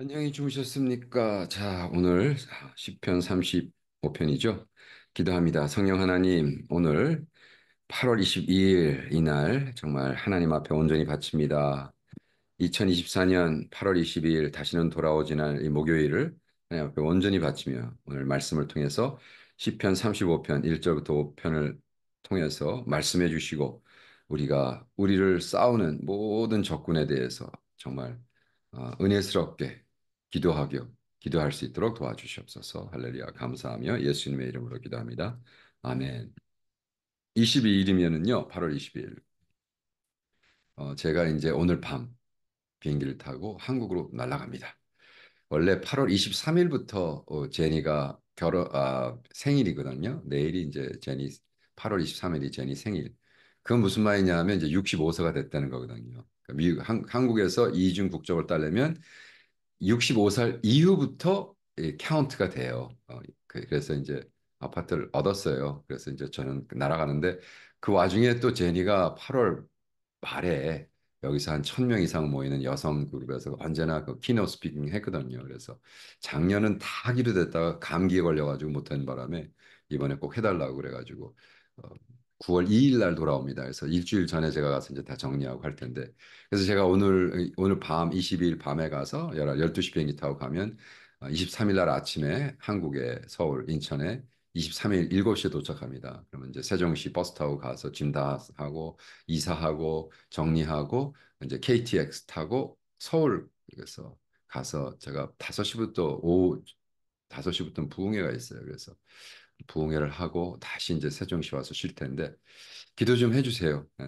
안녕히 주무셨습니까? 자, 오늘 시편 35편이죠. 기도합니다. 성령 하나님, 오늘 8월 22일 이날 정말 하나님 앞에 온전히 바칩니다. 2024년 8월 22일 다시는 돌아오지 않을 이 목요일을 하나님 앞에 온전히 바치며 오늘 말씀을 통해서 시편 35편 1절부터 5편을 통해서 말씀해 주시고 우리가 우리를 싸우는 모든 적군에 대해서 정말 어, 은혜스럽게 기도하기 기도할 수 있도록 도와주시옵소서. 할렐루야. 감사하며 예수님의 이름으로 기도합니다. 아멘. 22일이면은요. 8월 22일. 어, 제가 이제 오늘 밤 비행기를 타고 한국으로 날아갑니다. 원래 8월 23일부터 어, 제니가 결혼 아, 생일이거든요. 내일이 이제 제니 8월 23일이 제니 생일. 그건 무슨 말이냐면 이제 65세가 됐다는 거거든요. 그러니까 미국 한, 한국에서 이중 국적을 따려면 65살 이후부터 카운트가 돼요. 어, 그, 그래서 이제 아파트를 얻었어요. 그래서 이제 저는 그 날아가는데 그 와중에 또 제니가 8월 말에 여기서 한 천 명 이상 모이는 여성 그룹에서 언제나 그 키노 스피킹 했거든요. 그래서 작년은 다 기로 됐다가 감기에 걸려가지고 못한 바람에 이번에 꼭 해달라고 그래가지고 어, 9월 2일 날 돌아옵니다. 그래서 일주일 전에 제가 가서 이제 다 정리하고 할 텐데. 그래서 제가 오늘, 오늘 밤, 22일 밤에 가서 12시 비행기 타고 가면 23일 아, 날 아침에 한국에 서울, 인천에 23일 7시에 도착합니다. 그러면 이제 세종시 버스 타고 가서 짐 다 하고, 이사하고, 정리하고, 이제 KTX 타고 서울래서 가서 제가 5시부터 오후 5시부터 부흥회가 있어요. 그래서 부흥회를 하고 다시 이제 세종시 와서 쉴 텐데 기도 좀 해주세요. 예,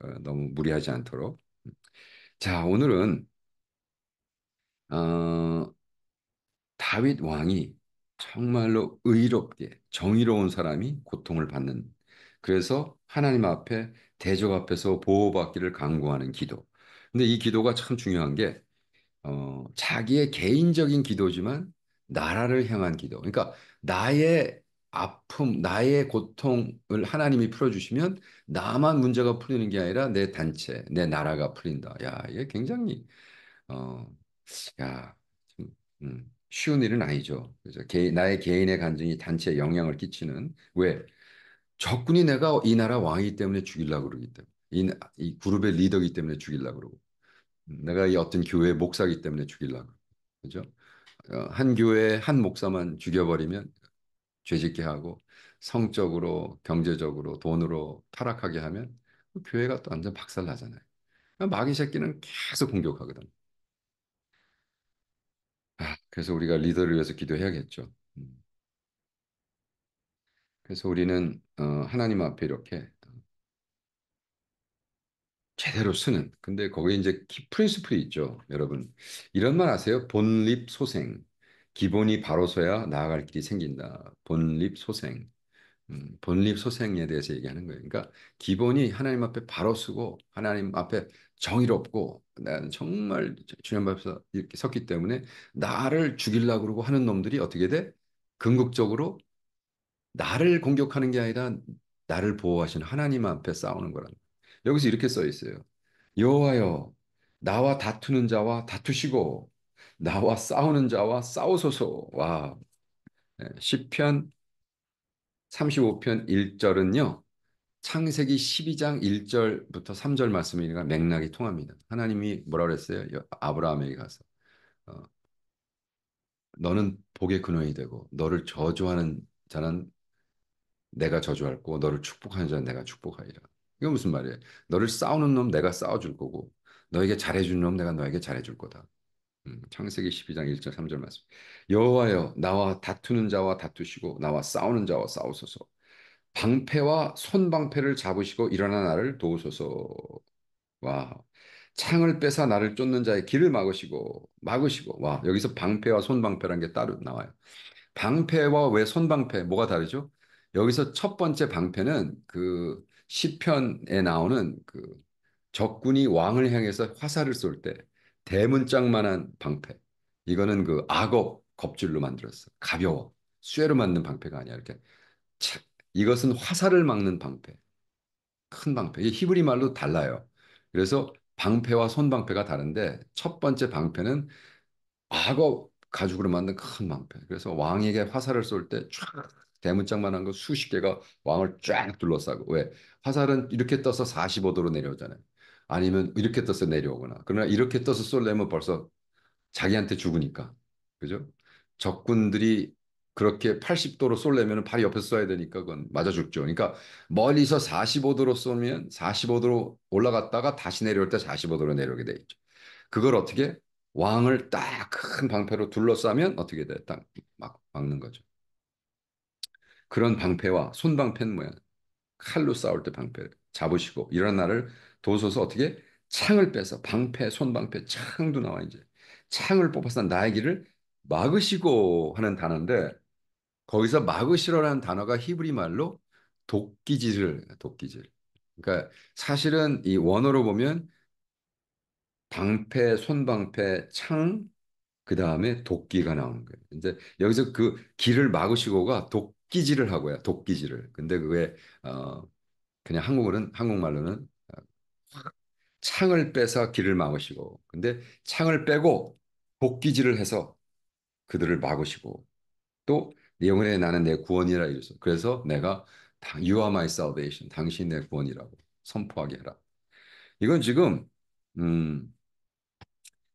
어, 너무 무리하지 않도록. 자 오늘은 어, 다윗 왕이 정말로 의롭게 정의로운 사람이 고통을 받는 그래서 하나님 앞에 대적 앞에서 보호받기를 강구하는 기도. 근데 이 기도가 참 중요한 게 어, 자기의 개인적인 기도지만 나라를 향한 기도. 그러니까 나의 아픔, 나의 고통을 하나님이 풀어주시면 나만 문제가 풀리는 게 아니라 내 단체, 내 나라가 풀린다. 야, 이게 굉장히 어, 야, 음, 쉬운 일은 아니죠. 그래서 개, 나의 개인의 간증이 단체에 영향을 끼치는 왜 적군이 내가 이 나라 왕이기 때문에 죽이려 그러기 때문에 이, 이 그룹의 리더기 때문에 죽이려 그러고 음, 내가 이 어떤 교회 목사기 때문에 죽이려그러죠한 어, 교회 한 목사만 죽여버리면 죄짓게 하고 성적으로 경제적으로 돈으로 타락하게 하면 그 교회가 또 완전 박살나잖아요. 그러니까 마귀 새끼는 계속 공격하거든. 아, 그래서 우리가 리더를 위해서 기도해야겠죠. 음. 그래서 우리는 어, 하나님 앞에 이렇게 제대로 쓰는 근데 거기에 이제 키 프린스플이 있죠 여러분 이런 말 아세요 본립 소생 기본이 바로서야 나아갈 길이 생긴다. 본립소생. 음, 본립소생에 대해서 얘기하는 거예요. 그러니까 기본이 하나님 앞에 바로 쓰고 하나님 앞에 정의롭고 나는 정말 주님 앞에서 이렇게 섰기 때문에 나를 죽일라 그러고 하는 놈들이 어떻게 돼? 궁극적으로 나를 공격하는 게 아니라 나를 보호하시 하나님 앞에 싸우는 거라 여기서 이렇게 써 있어요. 여호와여 나와 다투는 자와 다투시고 나와 싸우는 자와 싸우소서. 와. 네, 시편 35편 1절은요. 창세기 12장 1절부터 3절 말씀이니까 맥락이 통합니다. 하나님이 뭐라 그랬어요? 아브라함에게 가서 어, 너는 복의 근원이 되고 너를 저주하는 자는 내가 저주할고 너를 축복하는 자는 내가 축복하리라. 이거 무슨 말이에요? 너를 싸우는 놈 내가 싸워줄 거고 너에게 잘해주는 놈 내가 너에게 잘해줄 거다. 음, 창세기 12장 1절 3절 말씀. 여호와여 나와 다투는 자와 다투시고 나와 싸우는 자와 싸우소서. 방패와 손방패를 잡으시고 일어나 나를 도우소서. 와. 창을 빼사 나를 쫓는 자의 길을 막으시고 막으시고 와 여기서 방패와 손방패란 게 따로 나와요. 방패와 왜 손방패 뭐가 다르죠? 여기서 첫 번째 방패는 그 시편에 나오는 그 적군이 왕을 향해서 화살을 쏠때 대문짝만한 방패. 이거는 그악어겁질로 만들었어. 가벼워. 쇠로 만든 방패가 아니야. 이렇게 차, 이것은 화살을 막는 방패. 큰 방패. 이 히브리 말로 달라요. 그래서 방패와 손방패가 다른데 첫 번째 방패는 악어 가죽으로 만든 큰 방패. 그래서 왕에게 화살을 쏠때쫙 대문짝만한 거 수십 개가 왕을 쫙 둘러싸고 왜 화살은 이렇게 떠서 45도로 내려오잖아요. 아니면 이렇게 떠서 내려오거나 그러나 이렇게 떠서 쏠려면 벌써 자기한테 죽으니까 그죠? 적군들이 그렇게 80도로 쏠려면 발이 옆에 쏴야 되니까 그건 맞아 죽죠. 그러니까 멀리서 45도로 쏘면 45도로 올라갔다가 다시 내려올 때 45도로 내려오게 돼 있죠. 그걸 어떻게 왕을 딱 큰 방패로 둘러싸면 어떻게 돼? 딱막 막는 거죠. 그런 방패와 손방패는 뭐야? 칼로 싸울 때 방패를 잡으시고 이런 날을 도우서 어떻게 창을 빼서 방패 손방패 창도 나와 이제 창을 뽑아서 나의 길을 막으시고 하는 단어인데 거기서 막으시러라는 단어가 히브리 말로 도끼질을 도끼질 그러니까 사실은 이 원어로 보면 방패 손방패 창 그다음에 도끼가 나오 거예요. 이제 여기서 그 길을 막으시고가 도, 독기질을 하고요. 독기질을. 근데 그게 어 그냥 한국어는 한국말로는 어, 창을 빼서 길을 막으시고 근데 창을 빼고 복기질을 해서 그들을 막으시고 또 영혼에 나는 내 구원이라 이르소 그래서 내가 You are my salvation 당신 내 구원이라고 선포하게 해라 이건 지금 음,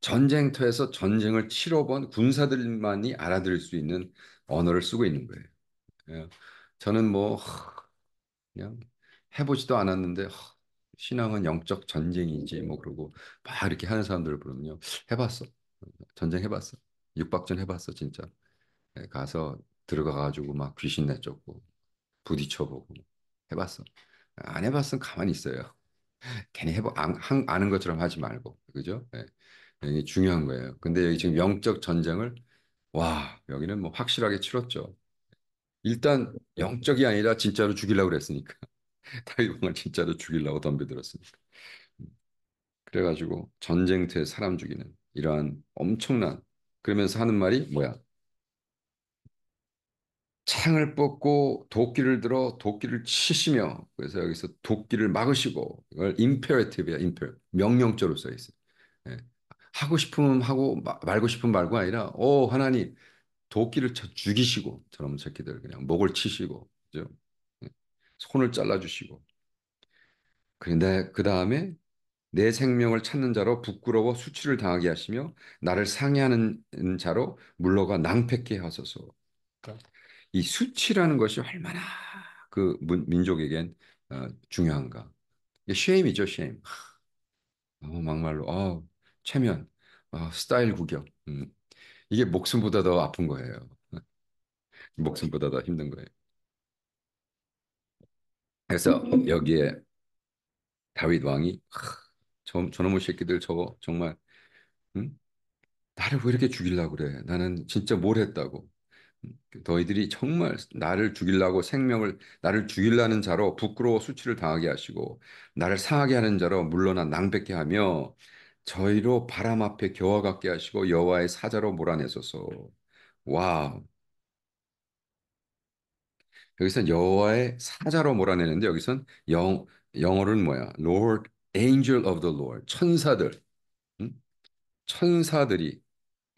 전쟁터에서 전쟁을 치러본 군사들만이 알아들을 수 있는 언어를 쓰고 있는 거예요 예. 저는 뭐 그냥 해보지도 않았는데 신앙은 영적 전쟁이지 뭐 그러고 막 이렇게 하는 사람들을 보면요 해봤어 전쟁 해봤어 육박전 해봤어 진짜 예, 가서 들어가가지고 막 귀신 내쫓고 부딪혀보고 해봤어 안 해봤으면 가만히 있어요 괜히 해보 안, 아는 것처럼 하지 말고 그죠 예. 이게 중요한 거예요 근데 여기 지금 영적 전쟁을 와 여기는 뭐 확실하게 치렀죠 일단 영적이 아니라 진짜로 죽이려고 그랬으니까 다윗왕을 진짜로 죽이려고 덤벼들었습니다 그래가지고 전쟁터에 사람 죽이는 이러한 엄청난 그러면서 하는 말이 뭐야 창을 뽑고 도끼를 들어 도끼를 치시며 그래서 여기서 도끼를 막으시고 이걸 임페러티브야 임페 명령조로 써 있어요. 예. 하고 싶으면 하고 말고 싶으면 말고 아니라 오 어, 하나님 도끼를 쳐 죽이시고 저놈 새끼들 그냥 목을 치시고 그죠? 예. 손을 잘라주시고 그런데 그 다음에 내 생명을 찾는 자로 부끄러워 수치를 당하게 하시며 나를 상해하는 자로 물러가 낭패케 하소서. 그러니까 이 수치라는 것이 얼마나 그 민족에겐 어, 중요한가. 쉐임이죠, 쉐임. 너무 막말로 아, 체면, 아, 스타일 구경. 음. 이게 목숨보다 더 아픈 거예요. 네. 목숨보다 더 힘든 거예요. 그래서 음. 여기에 다윗 왕이 저, 저놈의 새끼들 저거 정말 응? 나를 왜 이렇게 죽이려고 그래? 나는 진짜 뭘 했다고. 음, 그 너희들이 정말 나를 죽이려고 생명을 나를 죽이려는 자로 부끄러워 수치를 당하게 하시고 나를 상하게 하는 자로 물러나 낭백해 하며 저희로 바람 앞에 겨와 같게 하시고 여호와의 사자로 몰아내소서. 와우. 여기선 여호와의 사자로 몰아내는데 여기선 영 영어는 뭐야? Lord, Angel of the Lord, 천사들, 응? 천사들이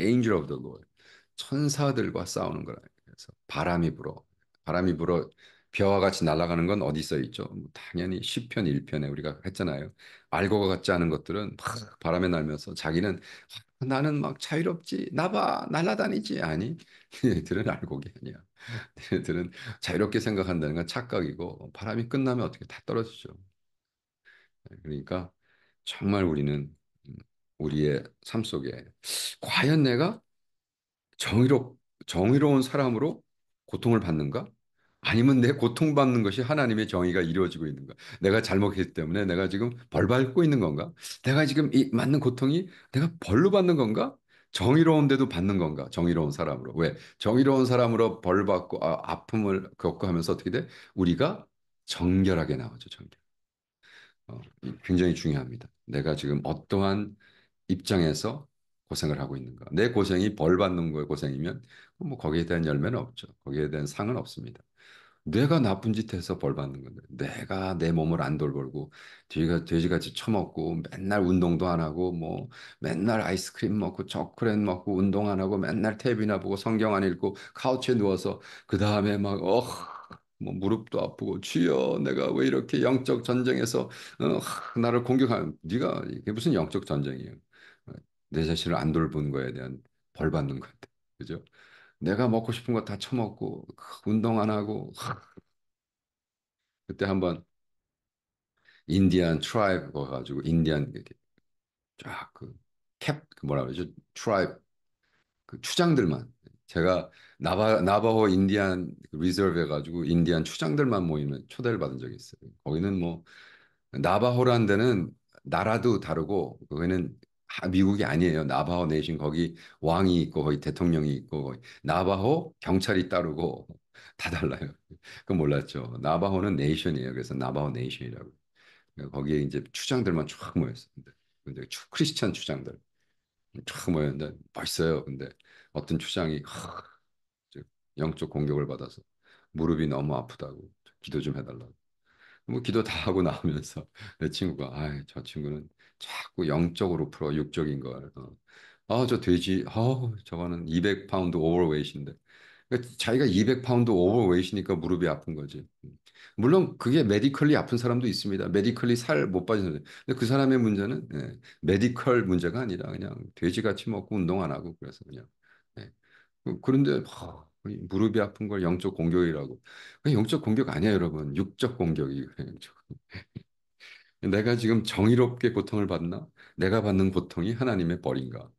Angel of the Lord, 천사들과 싸우는 거라. 그래서 바람이 불어, 바람이 불어 벼와 같이 날아가는 건 어디 써 있죠? 뭐 당연히 시편 1편에 우리가 했잖아요. 알고가 같지 않은 것들은 막 바람에 날면서 자기는 아, 나는 막 자유롭지. 나봐. 날아다니지. 아니. 얘들은 알곡이 아니야. 얘들은 자유롭게 생각한다는 건 착각이고 바람이 끝나면 어떻게 다 떨어지죠. 네, 그러니까 정말 우리는 음, 우리의 삶 속에 과연 내가 정의롭 정의로운 사람으로 고통을 받는가? 아니면 내 고통받는 것이 하나님의 정의가 이루어지고 있는가? 내가 잘못했기 때문에 내가 지금 벌 받고 있는 건가? 내가 지금 이 맞는 고통이 내가 벌로 받는 건가? 정의로운데도 받는 건가? 정의로운 사람으로. 왜? 정의로운 사람으로 벌 받고 아, 픔을 겪고 하면서 어떻게 돼? 우리가 정결하게 나오죠, 정결. 어, 굉장히 중요합니다. 내가 지금 어떠한 입장에서 고생을 하고 있는가? 내 고생이 벌 받는 거에 고생이면 뭐 거기에 대한 열매는 없죠. 거기에 대한 상은 없습니다. 내가 나쁜 짓 해서 벌 받는 건데 내가 내 몸을 안 돌보고 뒤가 돼지같이 처먹고 맨날 운동도 안 하고 뭐 맨날 아이스크림 먹고 초콜릿 먹고 운동 안 하고 맨날 탭비나 보고 성경 안 읽고 카우치에 누워서 그 다음에 막 어. 뭐 무릎도 아프고 주여 내가 왜 이렇게 영적 전쟁에서 어, 나를 공격하는 네가 이게 무슨 영적 전쟁이에요 어, 내 자신을 안 돌보는 거에 대한 벌 받는 같데 그죠 내가 먹고 싶은 거 다 처먹고 운동 안 하고 그때 한번 인디언 트라이브 거 가지고 인디언 이렇게 쫙그 캡 그 뭐라 그러죠 트라이브 그 추장들만 제가 나바 나바호 인디언 그 리저브 해가지고 인디언 추장들만 모이에 초대를 받은 적이 있어요. 거기는 뭐 나바호란 데는 나라도 다르고 거기는 미국이 아니에요. 나바호 내신 거기 왕이 있고 거기 대통령이 있고 거기. 나바호 경찰이 따르고 다 달라요. 그 몰랐죠. 나바호는 네이션이에요. 그래서 나바호 네이션이라고. 그러니까 거기에 이제 추장들만 쫙 모였습니다. 근데 크리스천 추장들 쫙 모였는데 멋있어요. 근데 어떤 추장이 하, 영적 공격을 받아서 무릎이 너무 아프다고 기도 좀 해달라고. 뭐 기도 다 하고 나오면서 내 친구가 아저 친구는 자꾸 영적으로 풀어 육적인 걸. 어. 아, 저 돼지, 아, 저거는 200파운드 오버웨이트인데. 그러니까 자기가 200파운드 오버웨이트니까 무릎이 아픈 거지. 물론 그게 메디컬리 아픈 사람도 있습니다. 메디컬리 살 못 빠진 사 근데 그 사람의 문제는 예, 메디컬 문제가 아니라 그냥 돼지같이 먹고 운동 안 하고 그래서 그냥. 예. 그런데 허, 아, 무릎이 아픈 걸 영적 공격이라고. 영적 공격 아니야, 여러분. 육적 공격이 영적. 내가 지금 정의롭게 고통을 받나? 내가 받는 고통이 하나님의 벌인가?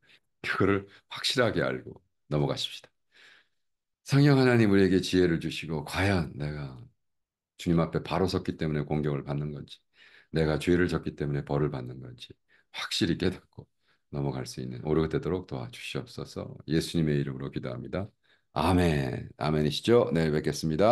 그거를 확실하게 알고 넘어가십시다. 성령 하나님 우리에게 지혜를 주시고 과연 내가 주님 앞에 바로 섰기 때문에 공격을 받는 건지 내가 죄를 졌기 때문에 벌을 받는 건지 확실히 깨닫고 넘어갈 수 있는 오르가 되도록 도와주시옵소서 예수님의 이름으로 기도합니다. 아멘. 아멘이시죠? 내일 네, 뵙겠습니다.